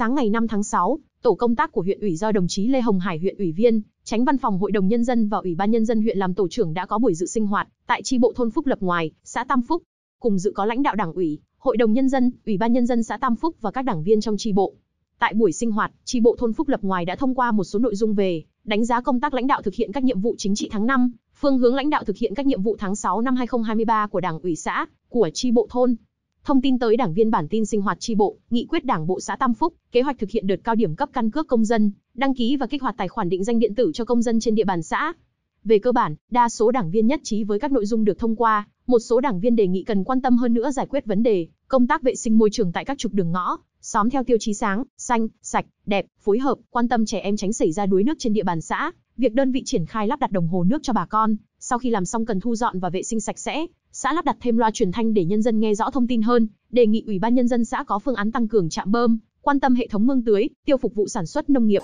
Sáng ngày 5 tháng 6, tổ công tác của huyện ủy do đồng chí Lê Hồng Hải huyện ủy viên, tránh văn phòng Hội đồng nhân dân và Ủy ban nhân dân huyện làm tổ trưởng đã có buổi dự sinh hoạt tại chi bộ thôn Phúc Lập ngoài, xã Tam Phúc. Cùng dự có lãnh đạo Đảng ủy, Hội đồng nhân dân, Ủy ban nhân dân xã Tam Phúc và các đảng viên trong chi bộ. Tại buổi sinh hoạt, chi bộ thôn Phúc Lập ngoài đã thông qua một số nội dung về đánh giá công tác lãnh đạo thực hiện các nhiệm vụ chính trị tháng 5, phương hướng lãnh đạo thực hiện các nhiệm vụ tháng 6 năm 2023 của Đảng ủy xã, của chi bộ thôn, Thông tin tới đảng viên bản tin sinh hoạt tri bộ, nghị quyết đảng bộ xã Tam Phúc, kế hoạch thực hiện đợt cao điểm cấp căn cước công dân, đăng ký và kích hoạt tài khoản định danh điện tử cho công dân trên địa bàn xã. Về cơ bản, đa số đảng viên nhất trí với các nội dung được thông qua, một số đảng viên đề nghị cần quan tâm hơn nữa giải quyết vấn đề công tác vệ sinh môi trường tại các trục đường ngõ, xóm theo tiêu chí sáng, xanh, sạch, đẹp, phối hợp, quan tâm trẻ em tránh xảy ra đuối nước trên địa bàn xã, việc đơn vị triển khai lắp đặt đồng hồ nước cho bà con, sau khi làm xong cần thu dọn và vệ sinh sạch sẽ, xã lắp đặt thêm loa truyền thanh để nhân dân nghe rõ thông tin hơn, đề nghị Ủy ban nhân dân xã có phương án tăng cường trạm bơm, quan tâm hệ thống mương tưới, tiêu phục vụ sản xuất nông nghiệp.